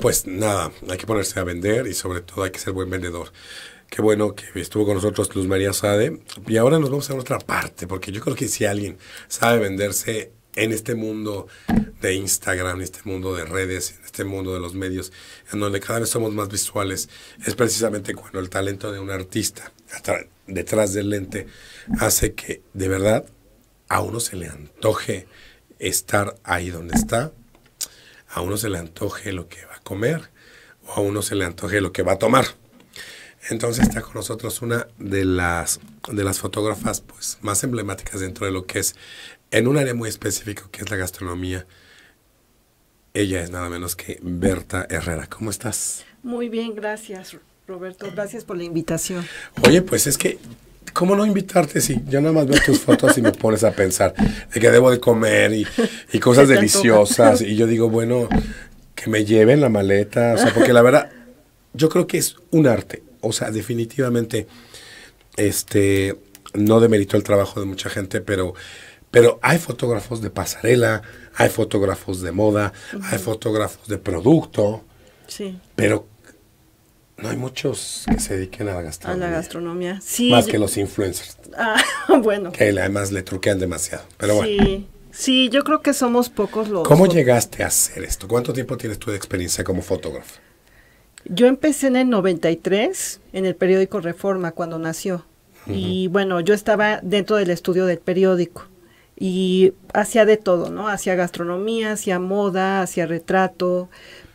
pues nada, hay que ponerse a vender y sobre todo hay que ser buen vendedor. Qué bueno que estuvo con nosotros Luz María Sade. Y ahora nos vamos a otra parte, porque yo creo que si alguien sabe venderse en este mundo de Instagram, en este mundo de redes, en este mundo de los medios, en donde cada vez somos más visuales, es precisamente cuando el talento de un artista detrás del lente hace que de verdad a uno se le antoje estar ahí donde está, a uno se le antoje lo que va comer o a uno se le antoje lo que va a tomar. Entonces está con nosotros una de las, de las fotógrafas pues, más emblemáticas dentro de lo que es, en un área muy específico que es la gastronomía. Ella es nada menos que Berta Herrera. ¿Cómo estás? Muy bien, gracias Roberto. Gracias por la invitación. Oye, pues es que ¿cómo no invitarte si yo nada más veo tus fotos y me pones a pensar de que debo de comer y, y cosas deliciosas? Y yo digo, bueno, me lleven la maleta, o sea, porque la verdad, yo creo que es un arte, o sea, definitivamente, este, no demerito el trabajo de mucha gente, pero, pero hay fotógrafos de pasarela, hay fotógrafos de moda, hay fotógrafos de producto, sí. pero no hay muchos que se dediquen a la gastronomía. la gastronomía, sí. Más que los influencers. Ah, bueno. Que además le truquean demasiado, pero bueno. Sí, yo creo que somos pocos los... ¿Cómo llegaste a hacer esto? ¿Cuánto tiempo tienes tú de experiencia como fotógrafo? Yo empecé en el 93 en el periódico Reforma cuando nació. Y bueno, yo estaba dentro del estudio del periódico y hacía de todo, ¿no? Hacía gastronomía, hacía moda, hacía retrato,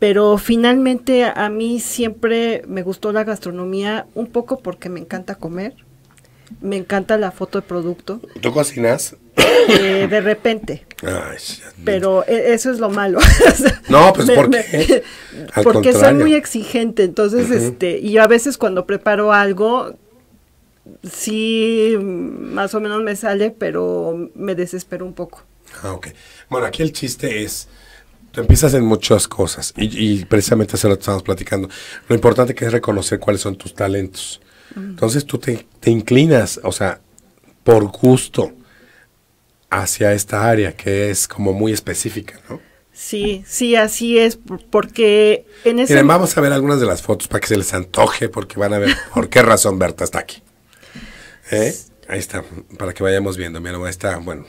pero finalmente a mí siempre me gustó la gastronomía un poco porque me encanta comer me encanta la foto de producto. ¿Tú cocinas? Eh, de repente. pero e, eso es lo malo. no, pues porque soy muy exigente, entonces, este, y yo a veces cuando preparo algo, sí, más o menos me sale, pero me desespero un poco. Ah, ok. Bueno, aquí el chiste es, tú empiezas en muchas cosas, y, precisamente eso lo estamos platicando, lo importante que es reconocer cuáles son tus talentos entonces tú te, inclinas, o sea, por gusto hacia esta área que es como muy específica, ¿no? Sí, sí, así es, porque en ese... Miren, vamos a ver algunas de las fotos para que se les antoje, porque van a ver por qué razón Berta está aquí. ¿Eh? Ahí está, para que vayamos viendo. Mira, ahí está, bueno,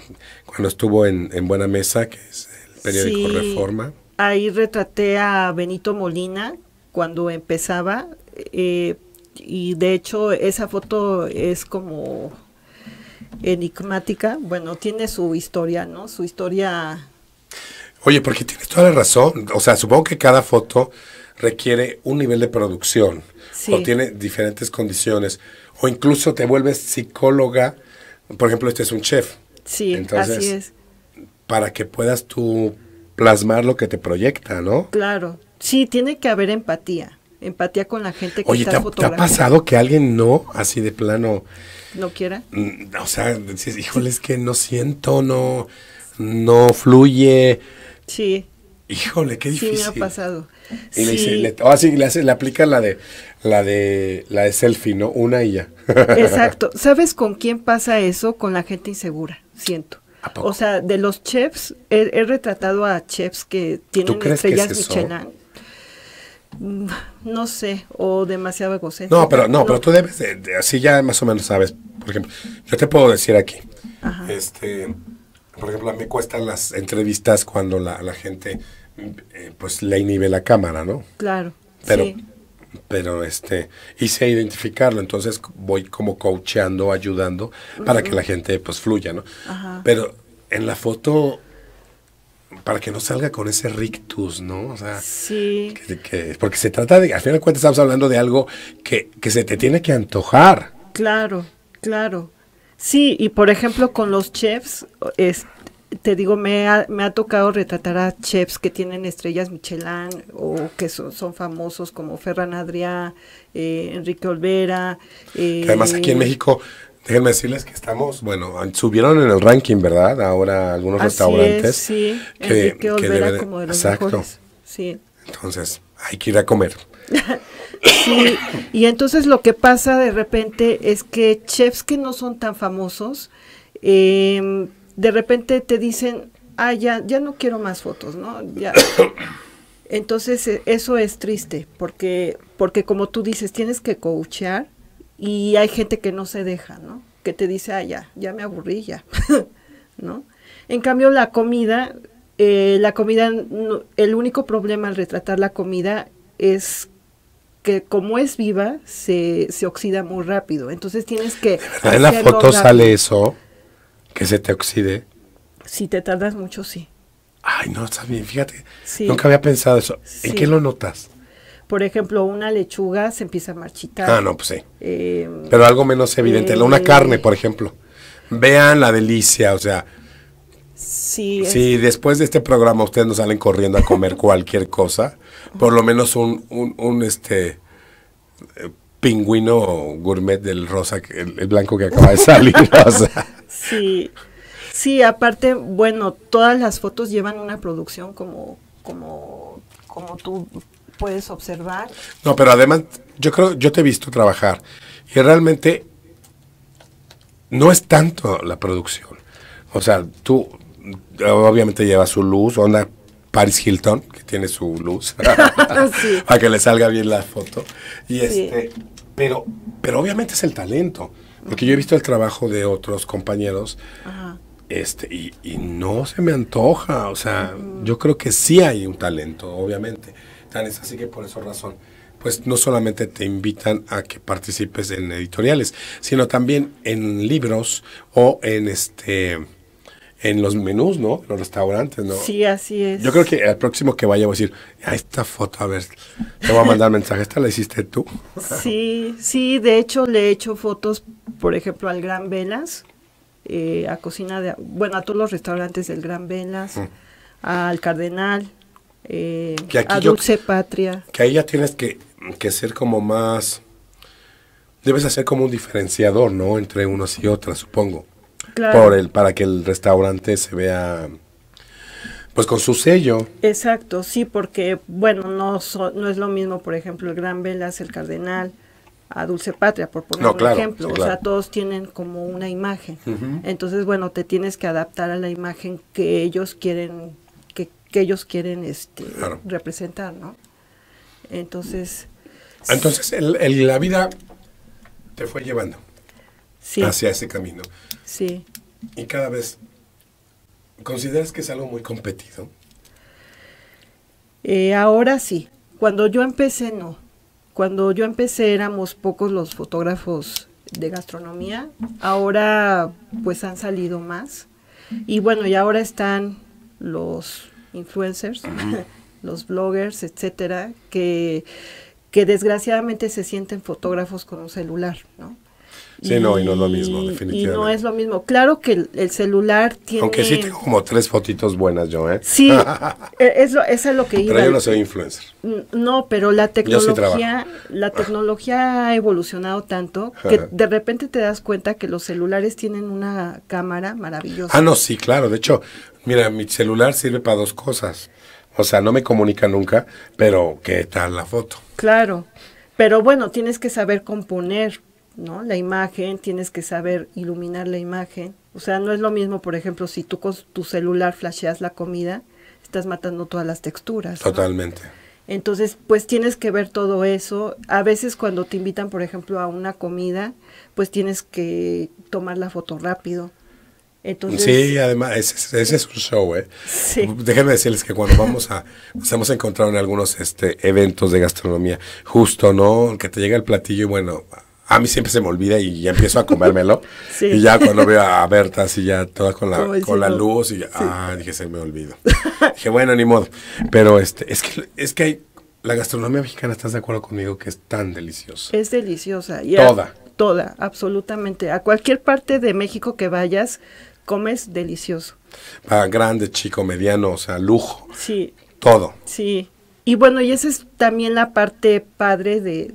cuando estuvo en, Buena Mesa, que es el periódico Reforma. Ahí retraté a Benito Molina cuando empezaba, eh, y de hecho esa foto es como enigmática, bueno, tiene su historia, ¿no? Su historia... Oye, porque tiene toda la razón, o sea, supongo que cada foto requiere un nivel de producción sí. o tiene diferentes condiciones o incluso te vuelves psicóloga, por ejemplo, este es un chef. Sí, Entonces, así es. Para que puedas tú plasmar lo que te proyecta, ¿no? Claro, sí, tiene que haber empatía empatía con la gente que está estás ¿te, ha, ¿te ha pasado que alguien no, así de plano... ¿No quiera? Mm, o sea, dices, híjole, es que no siento, no, no fluye. Sí. Híjole, qué difícil. Sí, me ha pasado. Y sí. le aplica la de, la de, la de selfie, ¿no? Una y ya. Exacto. ¿Sabes con quién pasa eso? Con la gente insegura, siento. O sea, de los chefs, he, retratado a chefs que tienen estrellas Michelin no sé, o demasiado egocéntrica. No, pero no, pero tú debes, así ya más o menos sabes. Por ejemplo, yo te puedo decir aquí, este, por ejemplo, a mí cuestan las entrevistas cuando la, la gente, eh, pues, le inhibe la cámara, ¿no? Claro. Pero, sí. pero, este, hice identificarlo, entonces voy como coacheando, ayudando, para que la gente, pues, fluya, ¿no? Pero en la foto para que no salga con ese rictus, ¿no? O sea, sí. porque se trata de, al final de cuentas estamos hablando de algo que, que se te tiene que antojar. Claro, claro. Sí, y por ejemplo con los chefs, es, te digo, me ha, tocado retratar a chefs que tienen estrellas Michelin o que son, son famosos como Ferran Adrià, eh, Enrique Olvera. Eh, además aquí en eh, México Déjenme decirles que estamos, bueno, subieron en el ranking, ¿verdad? Ahora algunos restaurantes. sí, que, como de los Exacto. Mejores. Sí. Entonces, hay que ir a comer. sí, y entonces lo que pasa de repente es que chefs que no son tan famosos, em, de repente te dicen, ah, ya, ya no quiero más fotos, ¿no? Entonces, e, eso es triste, porque, porque como tú dices, tienes que coachear y hay gente que no se deja, ¿no? Que te dice, ah, ya, ya me aburrí, ya, ¿no? En cambio, la comida, eh, la comida, el único problema al retratar la comida es que como es viva, se, oxida muy rápido. Entonces tienes que... En la foto sale eso, que se te oxide. Si te tardas mucho, sí. Ay, no, está bien, fíjate. Nunca había pensado eso. ¿En qué lo notas? por ejemplo, una lechuga se empieza a marchitar. Ah, no, pues sí. Eh, Pero algo menos evidente, una eh, carne, por ejemplo. Vean la delicia, o sea. Sí. Si después de este programa ustedes no salen corriendo a comer cualquier cosa, por lo menos un, un, este eh, pingüino gourmet del rosa, el, el blanco que acaba de salir. Sí. Sí, aparte, bueno, todas las fotos llevan una producción como, como, como tú puedes observar. No, pero además, yo creo, yo te he visto trabajar y realmente no es tanto la producción. O sea, tú obviamente llevas su luz, onda Paris Hilton, que tiene su luz, para que le salga bien la foto. Y este, pero, pero obviamente es el talento. Porque yo he visto el trabajo de otros compañeros Este, y, no se me antoja. O sea, yo creo que sí hay un talento, obviamente así que por esa razón, pues no solamente te invitan a que participes en editoriales, sino también en libros o en este en los menús, ¿no? Los restaurantes, ¿no? Sí, así es. Yo creo que el próximo que vaya voy a decir, a esta foto, a ver, te voy a mandar mensaje, esta la hiciste tú. sí, sí, de hecho le he hecho fotos, por ejemplo, al Gran Velas, eh, a cocina de, bueno, a todos los restaurantes del Gran Velas, mm. al Cardenal, eh, a Dulce Patria. Que ahí ya tienes que, ser como más, debes hacer como un diferenciador, ¿no? Entre unos y otras, supongo. Claro. Por el, para que el restaurante se vea, pues con su sello. Exacto, sí, porque, bueno, no, no es lo mismo, por ejemplo, el Gran Velas, el Cardenal, a Dulce Patria, por poner un ejemplo. O sea, todos tienen como una imagen. Entonces, bueno, te tienes que adaptar a la imagen que ellos quieren que ellos quieren este, representar, ¿no? Entonces... Entonces, la vida te fue llevando hacia ese camino. Sí. Y cada vez, ¿consideras que es algo muy competido? Eh, ahora sí. Cuando yo empecé, no. Cuando yo empecé éramos pocos los fotógrafos de gastronomía. Ahora pues han salido más. Y bueno, y ahora están los influencers, los bloggers, etcétera, que, que desgraciadamente se sienten fotógrafos con un celular, ¿no? Sí, no, y no es lo mismo, definitivamente. Y no es lo mismo. Claro que el, celular tiene... Aunque sí tengo como tres fotitos buenas yo, ¿eh? Sí, e, es lo, es lo que iba. Pero yo no soy influencer. No, pero la tecnología, la tecnología ha evolucionado tanto que de repente te das cuenta que los celulares tienen una cámara maravillosa. Ah, no, sí, claro. De hecho, mira, mi celular sirve para dos cosas. O sea, no me comunica nunca, pero ¿qué tal la foto? Claro. Pero bueno, tienes que saber componer ¿no? La imagen, tienes que saber iluminar la imagen. O sea, no es lo mismo, por ejemplo, si tú con tu celular flasheas la comida, estás matando todas las texturas. Totalmente. Entonces, pues tienes que ver todo eso. A veces cuando te invitan, por ejemplo, a una comida, pues tienes que tomar la foto rápido. Entonces, sí, además, ese, es un show, ¿eh? Sí. Déjenme decirles que cuando vamos a, nos hemos encontrado en algunos este, eventos de gastronomía, justo, ¿no? Que te llega el platillo y bueno, a mí siempre se me olvida y ya empiezo a comérmelo. Y ya cuando veo a Berta así ya toda con la, con la luz y ya, ah, dije, se me olvido dije, bueno, ni modo. Pero este, es que, es que hay, la gastronomía mexicana, ¿estás de acuerdo conmigo que es tan deliciosa? Es deliciosa. Y toda. toda, absolutamente. A cualquier parte de México que vayas, comes delicioso. Para grande, chico, mediano, o sea, lujo. Sí. Todo. Sí. Y bueno, y esa es también la parte padre de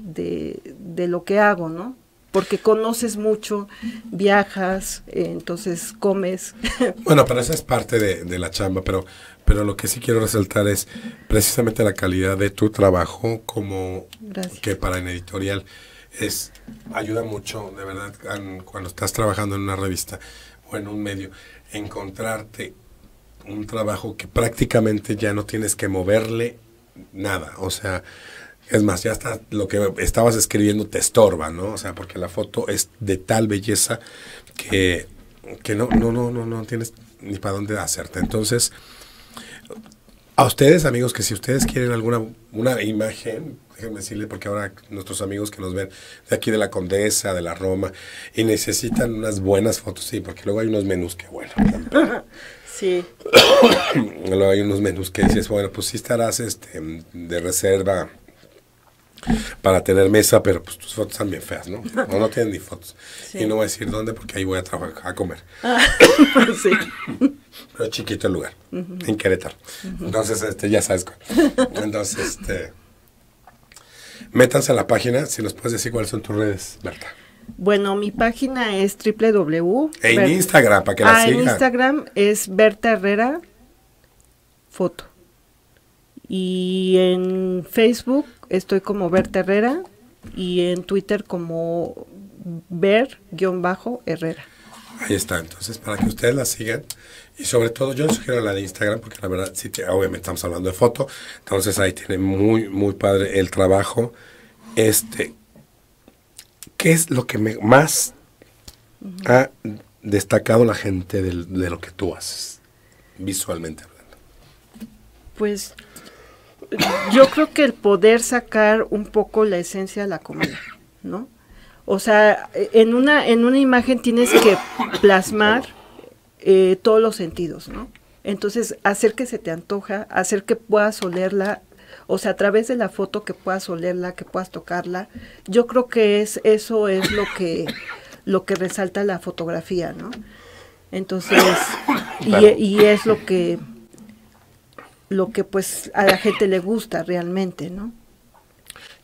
de lo que hago, ¿no? Porque conoces mucho, viajas, eh, entonces comes. Bueno, pero esa es parte de, la chamba, pero, pero lo que sí quiero resaltar es precisamente la calidad de tu trabajo como que para en editorial es ayuda mucho, de verdad, cuando estás trabajando en una revista o en un medio, encontrarte un trabajo que prácticamente ya no tienes que moverle nada. O sea, es más, ya está lo que estabas escribiendo te estorba, ¿no? O sea, porque la foto es de tal belleza que, que no, no, no, no, tienes ni para dónde hacerte. Entonces, a ustedes, amigos, que si ustedes quieren alguna una imagen, déjenme decirle, porque ahora nuestros amigos que nos ven de aquí de la Condesa, de la Roma, y necesitan unas buenas fotos, sí, porque luego hay unos menús que, bueno. Sí. luego hay unos menús que dices, bueno, pues sí estarás este, de reserva para tener mesa, pero pues tus fotos están bien feas, ¿no? No, no tienen ni fotos. Y no voy a decir dónde porque ahí voy a trabajar, a comer. Ah, pero chiquito el lugar, en Querétaro. Entonces, este, ya sabes cuál. Entonces, este, métanse a la página, si nos puedes decir cuáles son tus redes, Berta. Bueno, mi página es www. En Instagram, para que la ah, sigan. En Instagram es Berta Herrera Foto. Y en Facebook estoy como Bert Herrera y en Twitter como Ver-Herrera. Ahí está, entonces, para que ustedes la sigan. Y sobre todo, yo les sugiero la de Instagram, porque la verdad, sí, obviamente estamos hablando de foto. Entonces, ahí tiene muy, muy padre el trabajo. Este, ¿qué es lo que más ha destacado la gente de lo que tú haces, visualmente hablando? Pues yo creo que el poder sacar un poco la esencia de la comida, ¿no? O sea, en una, en una imagen tienes que plasmar eh, todos los sentidos, ¿no? Entonces, hacer que se te antoja, hacer que puedas olerla, o sea, a través de la foto que puedas olerla, que puedas tocarla, yo creo que es, eso es lo que, lo que resalta la fotografía, ¿no? Entonces, y e, es lo que lo que pues a la gente le gusta realmente, ¿no?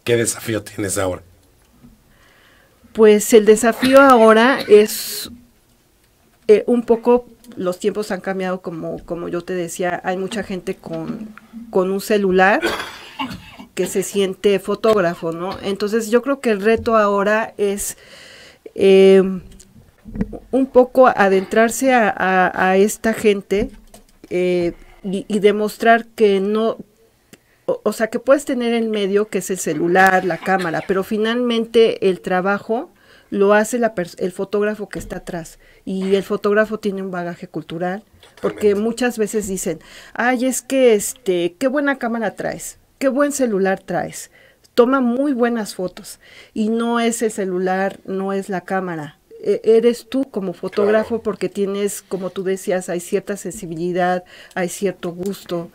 ¿Qué desafío tienes ahora? Pues el desafío ahora es eh, un poco los tiempos han cambiado como, como yo te decía, hay mucha gente con, con un celular que se siente fotógrafo, ¿no? Entonces yo creo que el reto ahora es em, un poco adentrarse a, esta gente eh, y, demostrar que no, o, sea, que puedes tener el medio que es el celular, la cámara, pero finalmente el trabajo lo hace el fotógrafo que está atrás y el fotógrafo tiene un bagaje cultural porque muchas veces dicen, "Ay, es que este, qué buena cámara traes, qué buen celular traes." Toma muy buenas fotos y no es el celular, no es la cámara, e, eres tú como fotógrafo porque tienes, como tú decías, hay cierta sensibilidad, hay cierto gusto.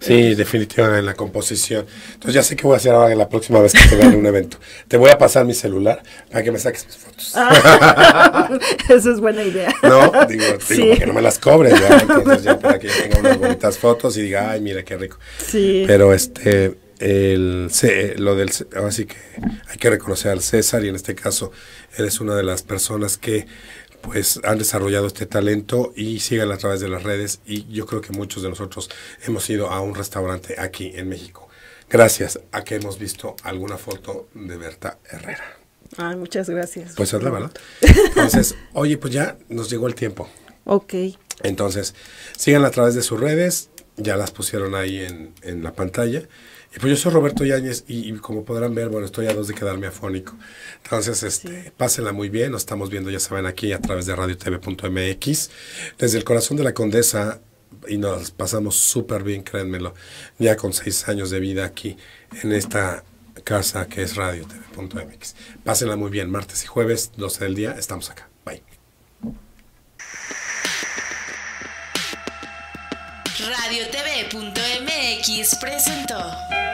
Sí, definitivamente en la composición. Entonces ya sé qué voy a hacer ahora la próxima vez que te en un evento. Te voy a pasar mi celular para que me saques mis fotos. Ah, esa es buena idea. No, digo, que no me las cobres, ya, entonces ya para que yo tenga unas bonitas fotos y diga, ay, mira qué rico. Sí. Pero este el, lo del, así que hay que reconocer al César y en este caso él es una de las personas que pues han desarrollado este talento y sigan a través de las redes y yo creo que muchos de nosotros hemos ido a un restaurante aquí en México. Gracias a que hemos visto alguna foto de Berta Herrera. Ay, muchas gracias. Pues es la verdad. Entonces, oye, pues ya nos llegó el tiempo. Ok. Entonces, sigan a través de sus redes, ya las pusieron ahí en, en la pantalla. Pues yo soy Roberto Yáñez y, como podrán ver, bueno, estoy a dos de quedarme afónico. Entonces, este, pásenla muy bien, nos estamos viendo, ya saben, aquí a través de radiotv.mx, desde el corazón de la condesa, y nos pasamos súper bien, créanmelo, ya con seis años de vida aquí en esta casa que es radiotv.mx. Pásenla muy bien, martes y jueves, 12 del día, estamos acá. Bye. radiotv.mx presentó